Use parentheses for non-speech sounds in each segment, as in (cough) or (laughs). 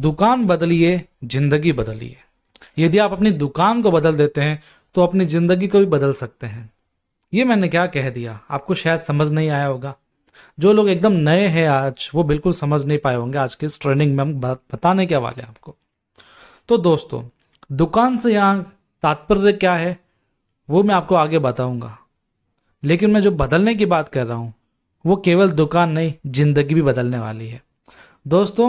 दुकान बदलिए जिंदगी बदलिए यदि आप अपनी दुकान को बदल देते हैं तो अपनी जिंदगी को भी बदल सकते हैं ये मैंने क्या कह दिया आपको शायद समझ नहीं आया होगा जो लोग एकदम नए हैं आज वो बिल्कुल समझ नहीं पाए होंगे आज के इस ट्रेनिंग में हम बताने के वाले आपको तो दोस्तों दुकान से यहाँ तात्पर्य क्या है वो मैं आपको आगे बताऊंगा लेकिन मैं जो बदलने की बात कर रहा हूँ वो केवल दुकान नहीं जिंदगी भी बदलने वाली है दोस्तों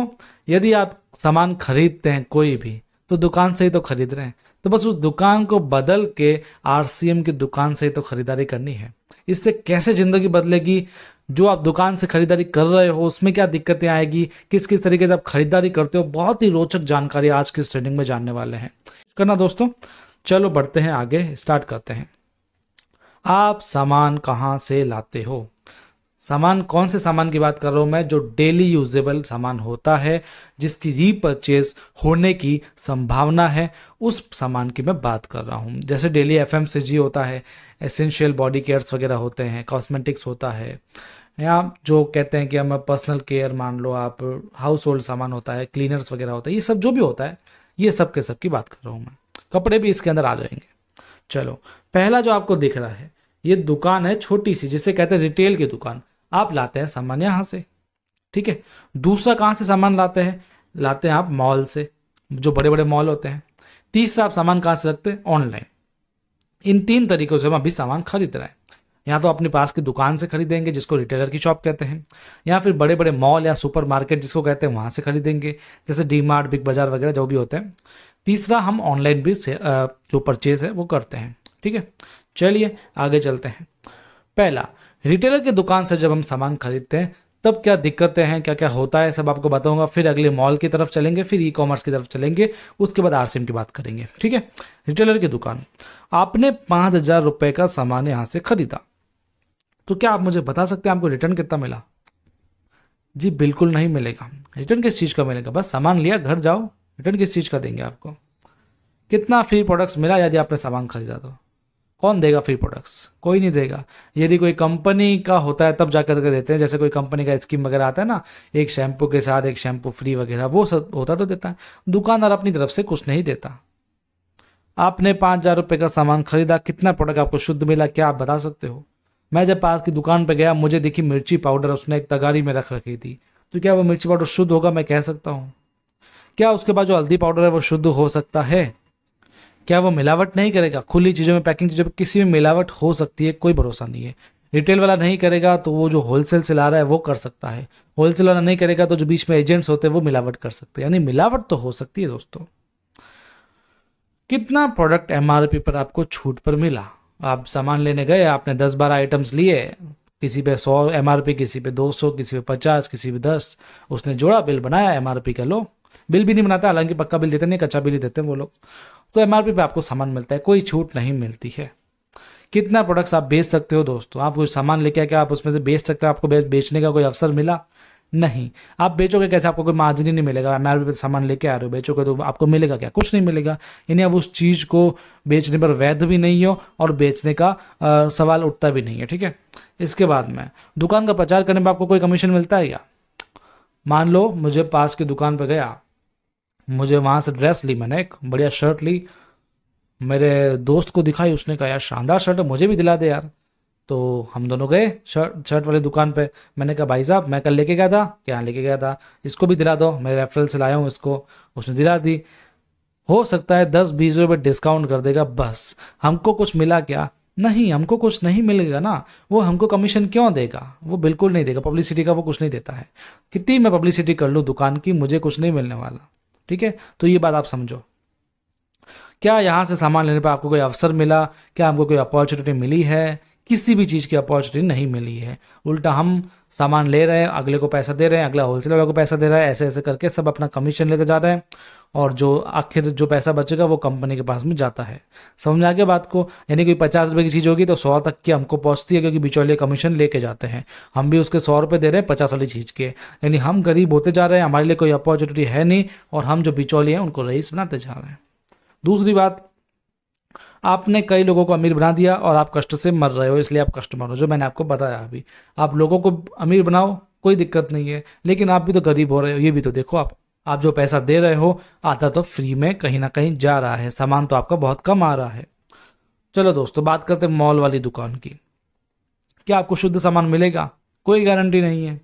यदि आप सामान खरीदते हैं कोई भी तो दुकान से ही तो खरीद रहे हैं तो बस उस दुकान को बदल के आर की दुकान से ही तो खरीदारी करनी है इससे कैसे ज़िंदगी बदलेगी जो आप दुकान से खरीदारी कर रहे हो उसमें क्या दिक्कतें आएगी किस किस तरीके से आप खरीदारी करते हो बहुत ही रोचक जानकारी आज की इस ट्रेनिंग में जानने वाले हैं करना दोस्तों चलो बढ़ते हैं आगे स्टार्ट करते हैं आप सामान कहाँ से लाते हो सामान कौन से सामान की बात कर रहा हूँ मैं जो डेली यूजेबल सामान होता है जिसकी रीपरचेज होने की संभावना है उस सामान की मैं बात कर रहा हूँ जैसे डेली एफ होता है एसेंशियल बॉडी केयर्स वगैरह होते हैं कॉस्मेटिक्स होता है या जो कहते हैं कि हम पर्सनल केयर मान लो आप हाउस होल्ड सामान होता है क्लीनर्स वगैरह होता है ये सब जो भी होता है ये सब के सब की बात कर रहा हूँ मैं कपड़े भी इसके अंदर आ जाएंगे चलो पहला जो आपको दिख रहा है ये दुकान है छोटी सी जिसे कहते हैं रिटेल की दुकान आप लाते हैं सामान यहाँ से ठीक है दूसरा कहाँ से सामान लाते हैं लाते हैं आप मॉल से जो बड़े बड़े मॉल होते हैं तीसरा आप सामान कहाँ से रखते हैं ऑनलाइन इन तीन तरीकों से हम अभी सामान खरीद रहे हैं या तो अपने पास की दुकान से खरीदेंगे जिसको रिटेलर की शॉप कहते हैं या फिर बड़े बड़े मॉल या सुपर मार्केट जिसको कहते हैं वहाँ से खरीदेंगे जैसे डी मार्ट बिग बाजार वगैरह जो भी होते हैं तीसरा हम ऑनलाइन भी जो परचेज है वो करते हैं ठीक है चलिए आगे चलते हैं पहला रिटेलर की दुकान से जब हम सामान खरीदते हैं तब क्या दिक्कतें हैं क्या क्या होता है सब आपको बताऊंगा फिर अगले मॉल की तरफ चलेंगे फिर ई कॉमर्स की तरफ चलेंगे उसके बाद आर की बात करेंगे ठीक है रिटेलर की दुकान आपने पाँच हज़ार रुपये का सामान यहाँ से खरीदा तो क्या आप मुझे बता सकते हैं आपको रिटर्न कितना मिला जी बिल्कुल नहीं मिलेगा रिटर्न किस चीज़ का मिलेगा बस सामान लिया घर जाओ रिटर्न किस चीज़ का देंगे आपको कितना फ्री प्रोडक्ट्स मिला यदि आपने सामान खरीदा तो कौन देगा फ्री प्रोडक्ट्स कोई नहीं देगा यदि कोई कंपनी का होता है तब जाकर के देते हैं जैसे कोई कंपनी का स्कीम वगैरह आता है ना एक शैम्पू के साथ एक शैम्पू फ्री वगैरह वो सब होता तो देता है दुकानदार अपनी तरफ से कुछ नहीं देता आपने पाँच हज़ार रुपये का सामान खरीदा कितना प्रोडक्ट आपको शुद्ध मिला क्या आप बता सकते हो मैं जब पास की दुकान पर गया मुझे देखी मिर्ची पाउडर उसने एक तगारी में रख रखी थी तो क्या वो मिर्ची पाउडर शुद्ध होगा मैं कह सकता हूँ क्या उसके बाद जो हल्दी पाउडर है वो शुद्ध हो सकता है क्या वो मिलावट नहीं करेगा खुली चीज़ों में पैकिंग चीज़ों में किसी में मिलावट हो सकती है कोई भरोसा नहीं है रिटेल वाला नहीं करेगा तो वो जो होलसेल से ला रहा है वो कर सकता है होलसेल वाला नहीं करेगा तो जो बीच में एजेंट्स होते हैं वो मिलावट कर सकते हैं यानी मिलावट तो हो सकती है दोस्तों कितना प्रोडक्ट एम पर आपको छूट पर मिला आप सामान लेने गए आपने दस बारह आइटम्स लिए किसी पे सौ एम किसी पे दो सौ किसी पे पचास किसी पे दस उसने जोड़ा बिल बनाया एम का लो बिल भी नहीं बनाता हालांकि पक्का बिल देते नहीं कच्चा बिल ही देते हैं वो लोग तो एम पे आपको सामान मिलता है कोई छूट नहीं मिलती है कितना प्रोडक्ट्स आप बेच सकते हो दोस्तों आप कुछ सामान लेके आके आप उसमें से बेच सकते हो आपको बेचने का कोई अवसर मिला नहीं आप बेचोगे कैसे आपको कोई मार्जिन ही नहीं मिलेगा एम आर पर सामान लेके आ रहे हो बेचोगे तो आपको मिलेगा क्या कुछ नहीं मिलेगा यानी आप उस चीज़ को बेचने पर वैध भी नहीं हो और बेचने का आ, सवाल उठता भी नहीं है ठीक है इसके बाद में दुकान का प्रचार करने पर आपको कोई कमीशन मिलता है क्या मान लो मुझे पास की दुकान पर गया मुझे वहाँ से ड्रेस ली मैंने एक बढ़िया शर्ट ली मेरे दोस्त को दिखाई उसने कहा यार शानदार शर्ट है मुझे भी दिला दे यार तो हम दोनों गए शर्ट शर्ट वाली दुकान पे मैंने कहा भाई साहब मैं कल लेके गया था क्या लेके गया था इसको भी दिला दो मैं रेफरल से लाया हूँ इसको उसने दिला दी हो सकता है दस बीस रुपये डिस्काउंट कर देगा बस हमको कुछ मिला क्या नहीं हमको कुछ नहीं मिलेगा ना वो हमको कमीशन क्यों देगा वो बिल्कुल नहीं देगा पब्लिसिटी का वो कुछ नहीं देता है कितनी मैं पब्लिसिटी कर लूँ दुकान की मुझे कुछ नहीं मिलने वाला ठीक है तो ये बात आप समझो क्या यहाँ से सामान लेने पर आपको कोई अवसर मिला क्या आपको कोई अपॉर्चुनिटी मिली है किसी भी चीज़ की अपॉर्चुनिटी नहीं मिली है उल्टा हम सामान ले रहे हैं अगले को पैसा दे रहे हैं अगला होलसेलर को पैसा दे रहा है ऐसे ऐसे करके सब अपना कमीशन लेते जा रहे हैं और जो आखिर जो पैसा बचेगा वो कंपनी के पास में जाता है समझ में आगे बात को यानी कोई पचास रुपये की चीज़ होगी तो सौ तक की हमको पहुँचती है क्योंकि बिचौलिया कमीशन लेके जाते हैं हम भी उसके सौ रुपये दे रहे हैं पचास वाली चीज़ के यानी हम गरीब होते जा रहे हैं हमारे लिए कोई अपॉर्चुनिटी है नहीं और हम जो बिचौलिया हैं उनको रईस बनाते जा रहे हैं दूसरी बात आपने कई लोगों को अमीर बना दिया और आप कष्ट से मर रहे हो इसलिए आप कस्टमर हो जो मैंने आपको बताया अभी आप लोगों को अमीर बनाओ कोई दिक्कत नहीं है लेकिन आप भी तो गरीब हो रहे हो ये भी तो देखो आप आप जो पैसा दे रहे हो आता तो फ्री में कहीं ना कहीं जा रहा है सामान तो आपका बहुत कम आ रहा है चलो दोस्तों बात करते हैं मॉल वाली दुकान की क्या आपको शुद्ध सामान मिलेगा कोई गारंटी नहीं है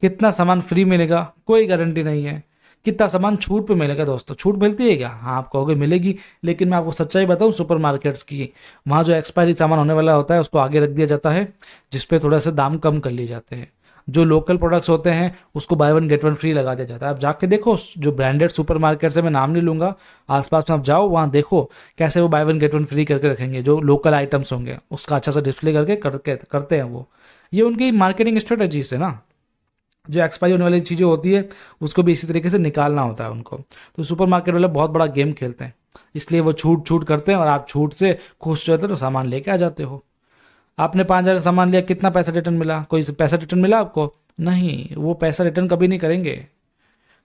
कितना सामान फ्री मिलेगा कोई गारंटी नहीं है कितना सामान छूट पे मिलेगा दोस्तों छूट मिलती है क्या हाँ आप कहोगे मिलेगी लेकिन मैं आपको सच्चाई बताऊँ सुपर मार्केट्स की वहाँ जो एक्सपायरी सामान होने वाला होता है उसको आगे रख दिया जाता है जिसपे थोड़ा सा दाम कम कर लिए जाते हैं जो लोकल प्रोडक्ट्स होते हैं उसको buy one get one free लगा दिया जाता है आप जाके देखो जो ब्रांडेड सुपर मार्केट से मैं नाम नहीं लूँगा आसपास में आप जाओ वहाँ देखो कैसे वो buy one get one free करके रखेंगे जो लोकल आइटम्स होंगे उसका अच्छा सा डिस्प्ले करके करके करते हैं वो ये उनकी मार्केटिंग स्ट्रेटेजी से ना जो एक्सपायरी होने वाली चीज़ें होती है उसको भी इसी तरीके से निकालना होता है उनको तो सुपर मार्केट वाले बहुत बड़ा गेम खेलते हैं इसलिए वो छूट छूट करते हैं और आप छूट से खुश जो हो तो सामान लेके आ जाते हो आपने पाँच हज़ार का सामान लिया कितना पैसा रिटर्न मिला कोई पैसा रिटर्न मिला आपको नहीं वो पैसा रिटर्न कभी नहीं करेंगे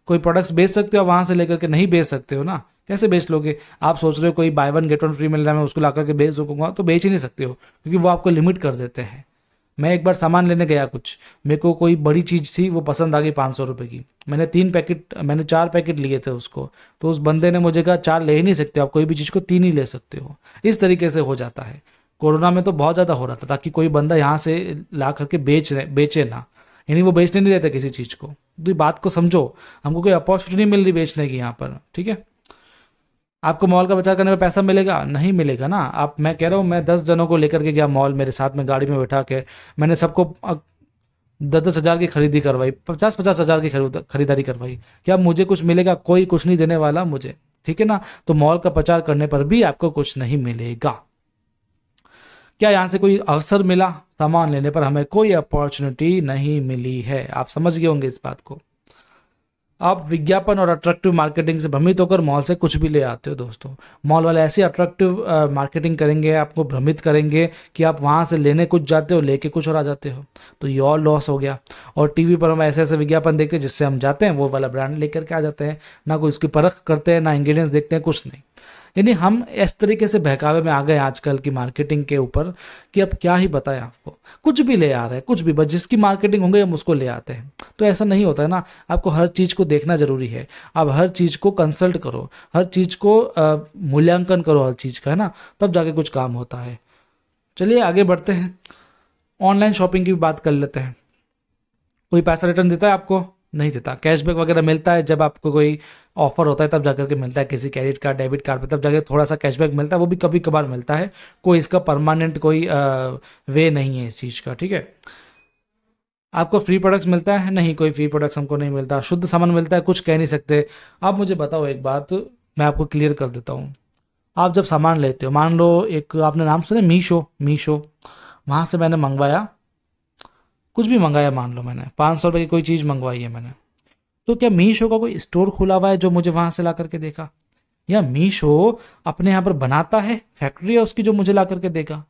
कोई प्रोडक्ट्स बेच सकते हो आप वहाँ से लेकर के नहीं बेच सकते हो ना कैसे बेच लोगे आप सोच रहे हो कोई buy one get one free मिल रहा है मैं उसको ला करके बेच सकूँगा तो बेच ही नहीं सकते हो क्योंकि वो आपको लिमिट कर देते हैं मैं एक बार सामान लेने गया कुछ मेरे को कोई बड़ी चीज़ थी वो पसंद आ गई पाँच सौ रुपये की मैंने तीन पैकेट मैंने चार पैकेट लिए थे उसको तो उस बंदे ने मुझे कहा चार ले ही नहीं सकते आप कोई भी चीज़ को तीन ही ले सकते हो इस तरीके से हो जाता है कोरोना में तो बहुत ज़्यादा हो रहा था ताकि कोई बंदा यहाँ से ला करके बेच रहे बेचे ना यानी वो बेचने नहीं देते किसी चीज़ को तो बात को समझो हमको कोई अपॉर्चुनिटी मिल रही बेचने की यहाँ पर ठीक है आपको मॉल का प्रचार करने में पैसा मिलेगा नहीं मिलेगा ना आप मैं कह रहा हूँ मैं दस जनों को लेकर के गया मॉल मेरे साथ में गाड़ी में बैठा के मैंने सबको दस दस हज़ार की खरीदी करवाई पचास पचास हज़ार की खरीदारी करवाई क्या मुझे कुछ मिलेगा कोई कुछ नहीं देने वाला मुझे ठीक है ना तो मॉल का प्रचार करने पर भी आपको कुछ नहीं मिलेगा क्या यहाँ से कोई अवसर मिला सामान लेने पर हमें कोई अपॉर्चुनिटी नहीं मिली है आप समझ गए होंगे इस बात को आप विज्ञापन और अट्रैक्टिव मार्केटिंग से भ्रमित होकर मॉल से कुछ भी ले आते हो दोस्तों मॉल वाले ऐसी अट्रैक्टिव मार्केटिंग करेंगे आपको भ्रमित करेंगे कि आप वहाँ से लेने कुछ जाते हो लेके कुछ और आ जाते हो तो ये और लॉस हो गया और टीवी पर हम ऐसे ऐसे विज्ञापन देखते हैं जिससे हम जाते हैं वो वाला ब्रांड लेकर के आ जाते हैं ना कोई उसकी परख करते हैं ना इंग्रीडियंट्स देखते हैं कुछ नहीं यानी हम इस तरीके से बहकावे में आ गए आजकल की मार्केटिंग के ऊपर कि अब क्या ही बताएं आपको कुछ भी ले आ रहे हैं कुछ भी बस जिसकी मार्केटिंग होंगे हम उसको ले आते हैं तो ऐसा नहीं होता है ना आपको हर चीज़ को देखना ज़रूरी है आप हर चीज़ को कंसल्ट करो हर चीज़ को मूल्यांकन करो हर चीज़ का है ना तब जाके कुछ काम होता है चलिए आगे बढ़ते हैं ऑनलाइन शॉपिंग की भी बात कर लेते हैं कोई पैसा रिटर्न देता है आपको नहीं देता कैशबैक वगैरह मिलता है जब आपको कोई ऑफर होता है तब जाकर के मिलता है किसी क्रेडिट कार्ड डेबिट कार्ड पर तब जाकर थोड़ा सा कैशबैक मिलता है वो भी कभी कभार मिलता है कोई इसका परमानेंट कोई वे नहीं है इस चीज़ का ठीक है आपको फ्री प्रोडक्ट्स मिलता है नहीं कोई फ्री प्रोडक्ट्स हमको नहीं मिलता शुद्ध सामान मिलता है कुछ कह नहीं सकते आप मुझे बताओ एक बात मैं आपको क्लियर कर देता हूँ आप जब सामान लेते हो मान लो एक आपने नाम सुना मीशो मीशो वहाँ से मैंने मंगवाया कुछ भी मंगाया मान लो मैंने पाँच सौ की कोई चीज़ मंगवाई है मैंने तो क्या मीशो का कोई स्टोर खुला हुआ है जो मुझे वहाँ से ला करके देखा या मीशो अपने यहाँ पर बनाता है फैक्ट्री है उसकी जो मुझे ला करके देखा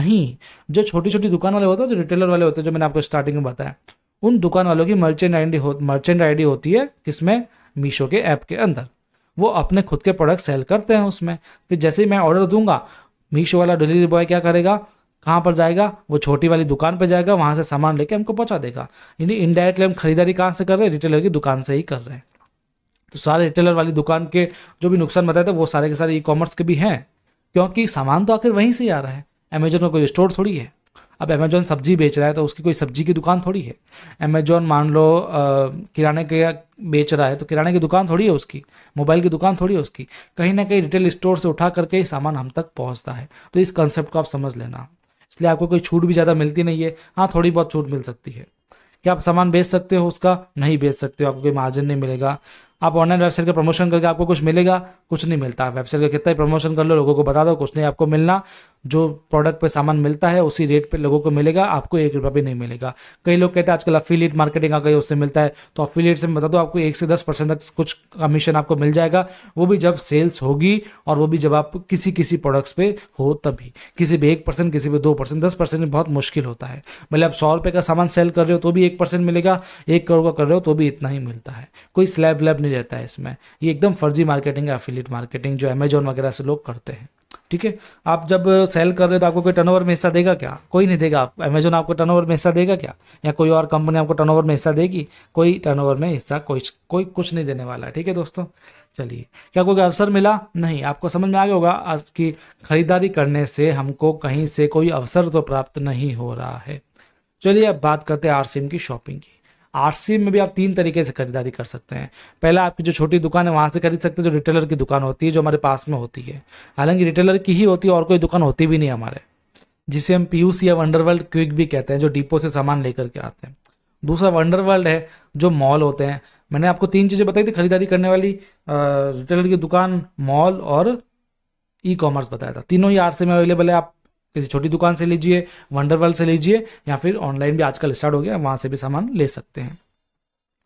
नहीं जो छोटी छोटी दुकान वाले होते हैं जो रिटेलर वाले होते हैं जो मैंने आपको स्टार्टिंग में बताया उन दुकान वालों की मर्चेंट आईडी हो मर्चेंट आईडी होती है किसमें मीशो के ऐप के अंदर वो अपने खुद के प्रोडक्ट सेल करते हैं उसमें फिर जैसे ही मैं ऑर्डर दूंगा मीशो वाला डिलीवरी बॉय क्या करेगा कहाँ पर जाएगा वो छोटी वाली दुकान पर जाएगा वहाँ से सामान लेके हमको पहुँचा देगा यानी इनडायरेक्टली हम खरीदारी कहाँ से कर रहे हैं रिटेलर की दुकान से ही कर रहे हैं तो सारे रिटेलर वाली दुकान के जो भी नुकसान बताए थे वो सारे के सारे ई कॉमर्स के भी हैं क्योंकि सामान तो आखिर वहीं से ही आ रहा है अमेजोन का कोई स्टोर थोड़ी है अब अमेजोन सब्जी बेच रहा है तो उसकी कोई सब्जी की दुकान थोड़ी है अमेजोन मान लो किराने के बेच रहा है तो किराने की दुकान थोड़ी है उसकी मोबाइल की दुकान थोड़ी है उसकी कहीं ना कहीं रिटेल स्टोर से उठा करके सामान हम तक पहुंचता है तो इस कंसेप्ट को आप समझ लेना इसलिए आपको कोई छूट भी ज़्यादा मिलती नहीं है हाँ थोड़ी बहुत छूट मिल सकती है क्या आप सामान बेच सकते हो उसका नहीं बेच सकते हो आपको कोई मार्जिन नहीं मिलेगा आप ऑनलाइन वेबसाइट का प्रमोशन करके आपको कुछ मिलेगा कुछ नहीं मिलता आप वेबसाइट का कितना ही प्रमोशन कर लो लोगों को बता दो कुछ नहीं आपको मिलना जो प्रोडक्ट पे सामान मिलता है उसी रेट पे लोगों को मिलेगा आपको एक रुपया भी नहीं मिलेगा कई लोग कहते हैं आजकल अफिलियट मार्केटिंग आ गई उससे मिलता है तो अफिलियट से बता दो आपको एक से दस परसेंट तक कुछ कमीशन आपको मिल जाएगा वो भी जब सेल्स होगी और वो भी जब आप किसी किसी प्रोडक्ट्स पे हो तभी किसी भी एक परसेंट किसी भी दो परसेंट दस परसेंट बहुत मुश्किल होता है भले आप सौ रुपये का सामान सेल कर रहे हो तो भी एक परसेंट मिलेगा एक करोड़ का कर रहे हो तो भी इतना ही मिलता है कोई स्लैब व्लैब नहीं नहीं रहता है इसमें ये एकदम फर्जी मार्केटिंग है अफिलिट मार्केटिंग जो अमेजोन वगैरह से लोग करते हैं ठीक है आप जब सेल कर रहे हो तो आपको कोई टर्नओवर में हिस्सा देगा क्या कोई नहीं देगा आप अमेजोन आपको टर्नओवर में हिस्सा देगा क्या या कोई और कंपनी आपको टर्नओवर में हिस्सा देगी कोई टर्नओवर में हिस्सा कोई कोई कुछ नहीं देने वाला है ठीक है दोस्तों चलिए क्या कोई अवसर मिला नहीं आपको समझ में आ गया होगा आज की खरीदारी करने से हमको कहीं से कोई अवसर तो प्राप्त नहीं हो रहा है चलिए अब बात करते हैं आर की शॉपिंग की आर में भी आप तीन तरीके से खरीदारी कर सकते हैं पहला आपकी जो छोटी दुकान है वहाँ से खरीद सकते हैं जो रिटेलर की दुकान होती है जो हमारे पास में होती है हालांकि रिटेलर की ही होती है और कोई दुकान होती भी नहीं हमारे जिसे हम पीयूसी या वंडरवर्ल्ड क्विक भी कहते हैं जो डिपो से सामान लेकर के आते हैं दूसरा वंडरवर्ल्ड है जो मॉल होते हैं मैंने आपको तीन चीज़ें बताई थी खरीदारी करने वाली रिटेलर की दुकान मॉल और ई कॉमर्स बताया था तीनों ही आर में अवेलेबल है आप किसी छोटी दुकान से लीजिए वंडरवर्ल्ड से लीजिए या फिर ऑनलाइन भी आजकल स्टार्ट हो गया वहां से भी सामान ले सकते हैं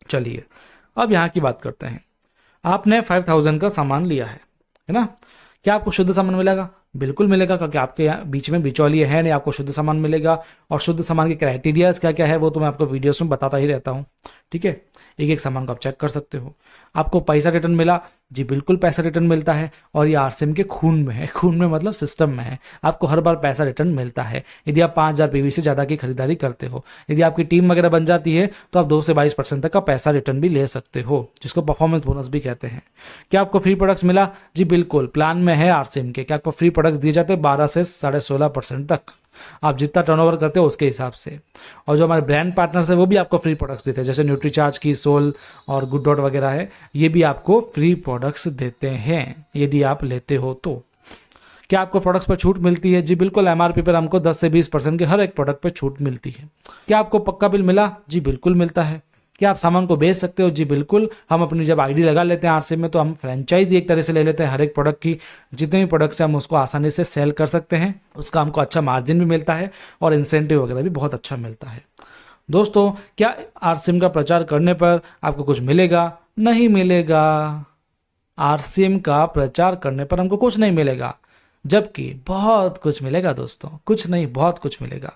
चलिए अब यहाँ की बात करते हैं आपने फाइव थाउजेंड का सामान लिया है है ना क्या आपको शुद्ध सामान मिलेगा बिल्कुल मिलेगा क्योंकि आपके यहाँ बीच में बिचौलिए हैं नहीं आपको शुद्ध सामान मिलेगा और शुद्ध सामान के क्राइटेरियाज क्या क्या है वो तो मैं आपको वीडियोस में बताता ही रहता हूँ ठीक है एक एक सामान को आप चेक कर सकते हो आपको पैसा रिटर्न मिला जी बिल्कुल पैसा रिटर्न मिलता है और ये आरसीएम के खून में है (laughs) खून में मतलब सिस्टम में है आपको हर बार पैसा रिटर्न मिलता है यदि आप पाँच हज़ार से ज़्यादा की खरीदारी करते हो यदि आपकी टीम वगैरह बन जाती है तो आप दो से बाईस परसेंट तक का पैसा रिटर्न भी ले सकते हो जिसको परफॉर्मेंस बोनस भी कहते हैं क्या आपको फ्री प्रोडक्ट्स मिला जी बिल्कुल प्लान में है आरसीएम के क्या आपको फ्री प्रोडक्ट्स दिए जाते हैं बारह से साढ़े सोलह परसेंट तक आप जितना टर्नओवर करते हो उसके हिसाब से और जो हमारे ब्रांड पार्टनर्स है वो भी आपको फ्री प्रोडक्ट्स देते हैं जैसे न्यूट्रीचार्ज की सोल और गुड डॉट वगैरह है ये भी आपको फ्री प्रोडक्ट्स देते हैं यदि आप लेते हो तो क्या आपको प्रोडक्ट्स पर छूट मिलती है जी बिल्कुल एम पर हमको 10 से 20 परसेंट के हर एक प्रोडक्ट पर छूट मिलती है क्या आपको पक्का बिल मिला जी बिल्कुल मिलता है क्या आप सामान को बेच सकते हो जी बिल्कुल हम अपनी जब आईडी लगा लेते हैं आरसी में तो हम फ्रेंचाइज एक तरह से ले लेते हैं हर एक प्रोडक्ट की जितने भी प्रोडक्ट्स हम उसको आसानी से सेल कर सकते हैं उसका हमको अच्छा मार्जिन भी मिलता है और इंसेंटिव वगैरह भी बहुत अच्छा मिलता है दोस्तों क्या आर का प्रचार करने पर आपको कुछ मिलेगा नहीं मिलेगा आर का प्रचार करने पर हमको कुछ नहीं मिलेगा जबकि बहुत कुछ मिलेगा दोस्तों कुछ नहीं बहुत कुछ मिलेगा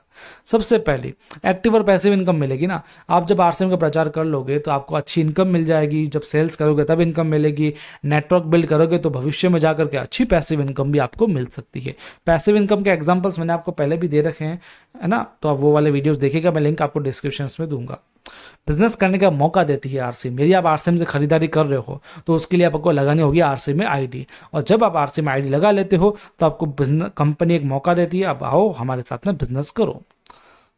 सबसे पहले एक्टिव और पैसिव इनकम मिलेगी ना आप जब आरसीएम का प्रचार कर लोगे तो आपको अच्छी इनकम मिल जाएगी जब सेल्स करोगे तब इनकम मिलेगी नेटवर्क बिल्ड करोगे तो भविष्य में जाकर के अच्छी पैसिव इनकम भी आपको मिल सकती है पैसिव इनकम के एग्जाम्पल्स मैंने आपको पहले भी दे रखे हैं है ना तो आप वो वाले वीडियोज़ देखेगा मैं लिंक आपको डिस्क्रिप्शन में दूंगा बिजनेस करने का मौका देती है आरसीएम यदि आप आरसीएम से खरीदारी कर रहे हो तो उसके लिए आपको लगानी होगी आरसीएम में आईडी और जब आप आरसीएम में आईडी लगा लेते हो तो आपको कंपनी एक मौका देती है आप आओ हमारे साथ में बिजनेस करो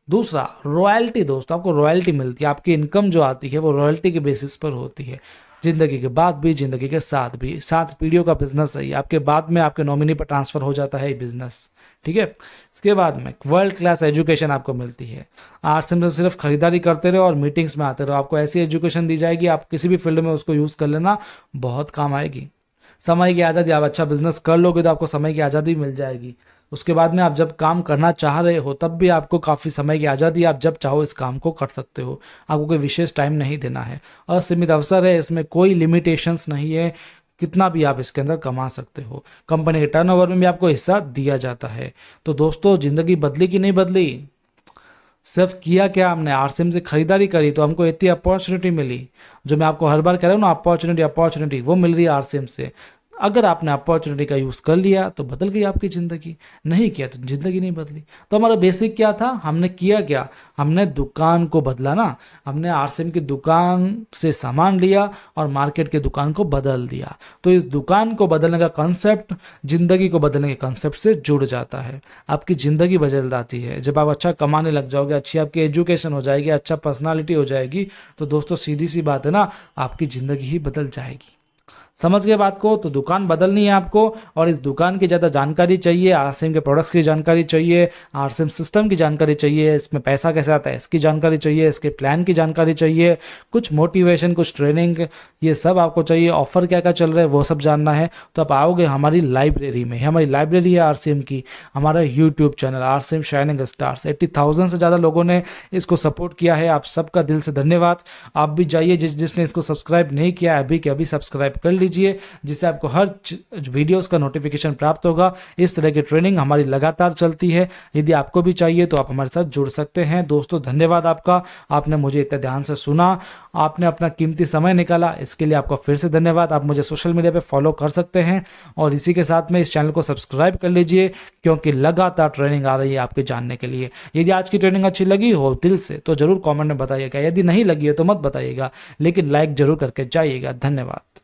दूसरा रॉयल्टी दोस्तों आपको रॉयल्टी मिलती है आपकी इनकम जो आती है वो रॉयल्टी के बेसिस पर होती है जिंदगी के बाद भी जिंदगी के साथ भी सात पीढ़ियों का बिजनेस है आपके बाद में आपके नॉमिनी पर ट्रांसफर हो जाता है ये बिजनेस ठीक है इसके बाद में वर्ल्ड क्लास एजुकेशन आपको मिलती है आर्ट्स में सिर्फ खरीदारी करते रहो और मीटिंग्स में आते रहो आपको ऐसी एजुकेशन दी जाएगी आप किसी भी फील्ड में उसको यूज़ कर लेना बहुत काम आएगी समय की आज़ादी आप अच्छा बिजनेस कर लोगे तो आपको समय की आज़ादी मिल जाएगी उसके बाद में आप जब काम करना चाह रहे हो तब भी आपको काफ़ी समय की आज़ादी आप जब चाहो इस काम को कर सकते हो आपको कोई विशेष टाइम नहीं देना है असीमित अवसर है इसमें कोई लिमिटेशंस नहीं है कितना भी आप इसके अंदर कमा सकते हो कंपनी के टर्न में भी आपको हिस्सा दिया जाता है तो दोस्तों ज़िंदगी बदली कि नहीं बदली सिर्फ किया क्या हमने आरसीएम से खरीदारी करी तो हमको इतनी अपॉर्चुनिटी मिली जो मैं आपको हर बार कह रहा हूँ ना अपॉर्चुनिटी अपॉर्चुनिटी वो मिल रही है आरसीएम से अगर आपने अपॉर्चुनिटी का यूज़ कर लिया तो बदल गई आपकी ज़िंदगी नहीं किया तो ज़िंदगी नहीं बदली तो हमारा बेसिक क्या था हमने किया क्या हमने दुकान को बदला ना हमने आर की दुकान से सामान लिया और मार्केट के दुकान को बदल दिया तो इस दुकान को बदलने का कंसेप्ट ज़िंदगी को बदलने के कंसेप्ट से जुड़ जाता है आपकी ज़िंदगी बदल जाती है जब आप अच्छा कमाने लग जाओगे अच्छी आपकी एजुकेशन हो जाएगी अच्छा पर्सनैलिटी हो जाएगी तो दोस्तों सीधी सी बात है ना आपकी ज़िंदगी ही बदल जाएगी समझ गए बात को तो दुकान बदलनी है आपको और इस दुकान की ज़्यादा जानकारी चाहिए आरसीएम के प्रोडक्ट्स की जानकारी चाहिए आरसीएम सिस्टम की जानकारी चाहिए इसमें पैसा कैसे आता है इसकी जानकारी चाहिए इसके प्लान की जानकारी चाहिए कुछ मोटिवेशन कुछ ट्रेनिंग ये सब आपको चाहिए ऑफर क्या क्या चल रहा है वो सब जानना है तो आप आओगे हमारी लाइब्रेरी में हमारी लाइब्रेरी है आर की हमारा YouTube channel R C shining stars eighty thousand से ज़्यादा लोगों ने इसको सपोर्ट किया है आप सबका दिल से धन्यवाद आप भी जाइए जिस जिसने इसको सब्सक्राइब नहीं किया अभी के अभी सब्सक्राइब कर लीजिए जिससे आपको हर वीडियोस का नोटिफिकेशन प्राप्त होगा इस तरह की ट्रेनिंग हमारी लगातार चलती है यदि आपको भी चाहिए तो आप हमारे साथ जुड़ सकते हैं दोस्तों धन्यवाद आपका आपने मुझे इतना ध्यान से सुना आपने अपना कीमती समय निकाला इसके लिए आपका फिर से धन्यवाद आप मुझे सोशल मीडिया पर फॉलो कर सकते हैं और इसी के साथ में इस चैनल को सब्सक्राइब कर लीजिए क्योंकि लगातार ट्रेनिंग आ रही है आपके जानने के लिए यदि आज की ट्रेनिंग अच्छी लगी हो दिल से तो जरूर कॉमेंट में बताइएगा यदि नहीं लगी हो तो मत बताइएगा लेकिन लाइक जरूर करके जाइएगा धन्यवाद